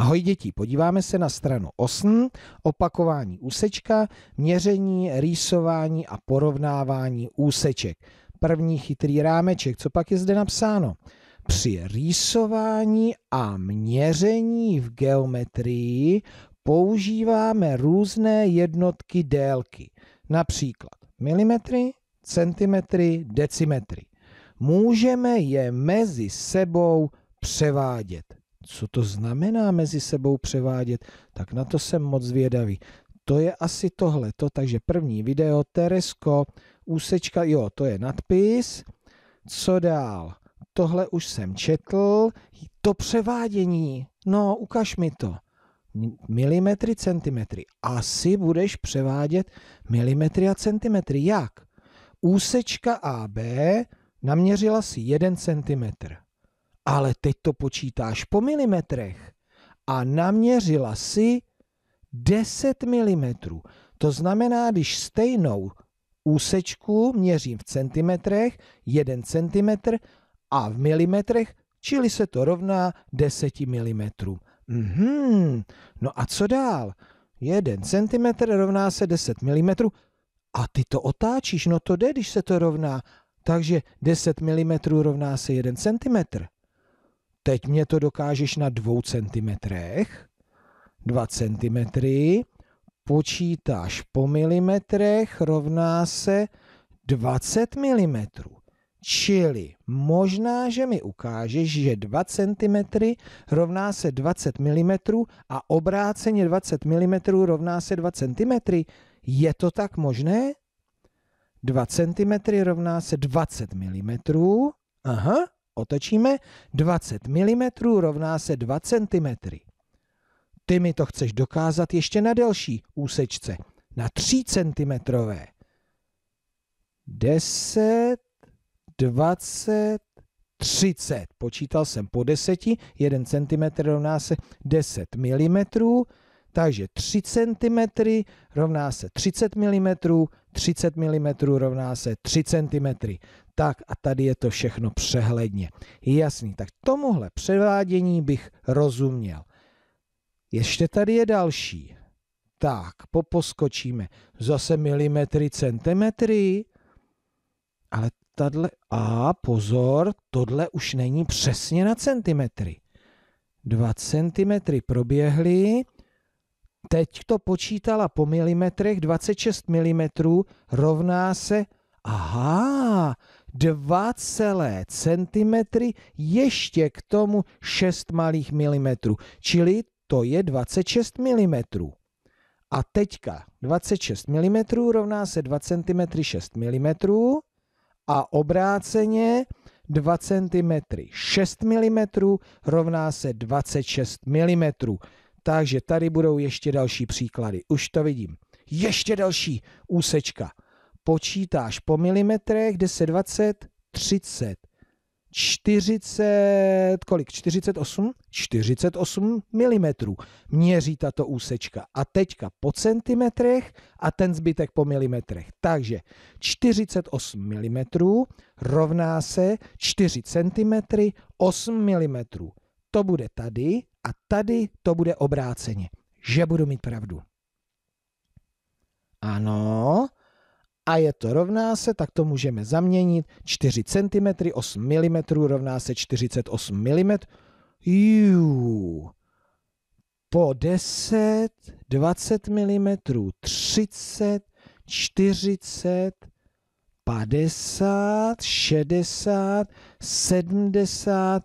Ahoj děti, podíváme se na stranu 8, opakování úsečka, měření, rýsování a porovnávání úseček. První chytrý rámeček, co pak je zde napsáno? Při rýsování a měření v geometrii používáme různé jednotky délky, například milimetry, centimetry, decimetry. Můžeme je mezi sebou převádět co to znamená mezi sebou převádět, tak na to jsem moc zvědavý. To je asi tohle to, takže první video, Teresko, úsečka, jo, to je nadpis. Co dál? Tohle už jsem četl. To převádění, no ukaž mi to. Milimetry, centimetry. Asi budeš převádět milimetry a centimetry. Jak? Úsečka AB naměřila si 1 centimetr ale teď to počítáš po milimetrech a naměřila si 10 mm. To znamená, když stejnou úsečku měřím v centimetrech, 1 cm a v milimetrech, čili se to rovná 10 mm. Mhm, no a co dál? 1 cm rovná se 10 mm a ty to otáčíš, no to jde, když se to rovná. Takže 10 mm rovná se 1 cm teď mě to dokážeš na dvou centimetrech, dva centimetry, počítáš po milimetrech rovná se 20 mm. Čili možná, že mi ukážeš, že 2 cm rovná se 20 mm a obráceně 20 mm rovná se 2 cm. Je to tak možné? 2 cm rovná se 20 mm. Aha otočíme, 20 mm rovná se 2 cm. Ty mi to chceš dokázat ještě na delší úsečce, na 3 cm. 10, 20, 30. Počítal jsem po 10, 1 cm rovná se 10 mm, takže 3 cm rovná se 30 mm, 30 mm rovná se 3 cm. Tak a tady je to všechno přehledně. Jasný, tak tomuhle převádění bych rozuměl. Ještě tady je další. Tak, poposkočíme. Zase milimetry, centimetry. Ale tady A pozor, tohle už není přesně na centimetry. 2 centimetry proběhly, Teď to počítala po milimetrech, 26 mm rovná se, aha, 2 celé centimetry, ještě k tomu 6 malých milimetrů, čili to je 26 mm. A teďka 26 mm rovná se 2 cm 6 mm a obráceně 2 cm 6 mm rovná se 26 mm. Takže tady budou ještě další příklady. Už to vidím. Ještě další úsečka. Počítáš po milimetrech 10, 20, 30, 40, kolik? 48? 48 mm měří tato úsečka. A teďka po centimetrech a ten zbytek po milimetrech. Takže 48 mm rovná se 4 cm 8 mm to bude tady a tady to bude obráceně. Že budu mít pravdu. Ano. A je to rovná se, tak to můžeme zaměnit. 4 cm, 8 mm rovná se 48 mm. Jú. Po 10, 20 mm, 30, 40, 50, 60, 70,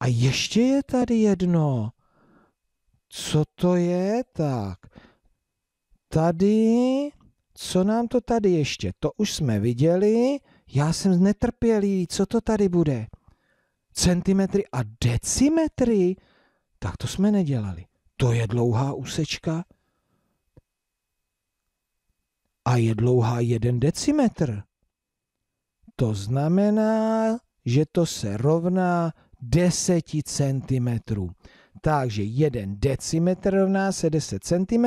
A ještě je tady jedno. Co to je tak? Tady, co nám to tady ještě? To už jsme viděli. Já jsem znetrpělý. Co to tady bude? Centimetry a decimetry? Tak to jsme nedělali. To je dlouhá úsečka. A je dlouhá jeden decimetr. To znamená, že to se rovná deseti centimetrů. Takže 1 decimetr rovná se 10 cm,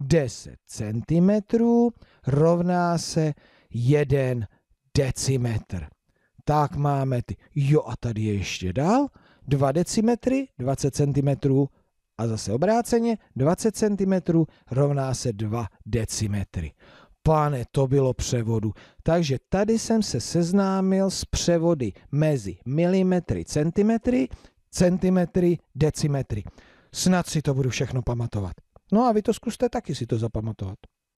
10 cm rovná se 1 decimetr. Tak máme ty. Jo, a tady je ještě dál. 2 decimetry, 20 cm a zase obráceně 20 cm rovná se 2 decimetry pane, to bylo převodu. Takže tady jsem se seznámil s převody mezi milimetry, centimetry, centimetry, decimetry. Snad si to budu všechno pamatovat. No a vy to zkuste taky si to zapamatovat.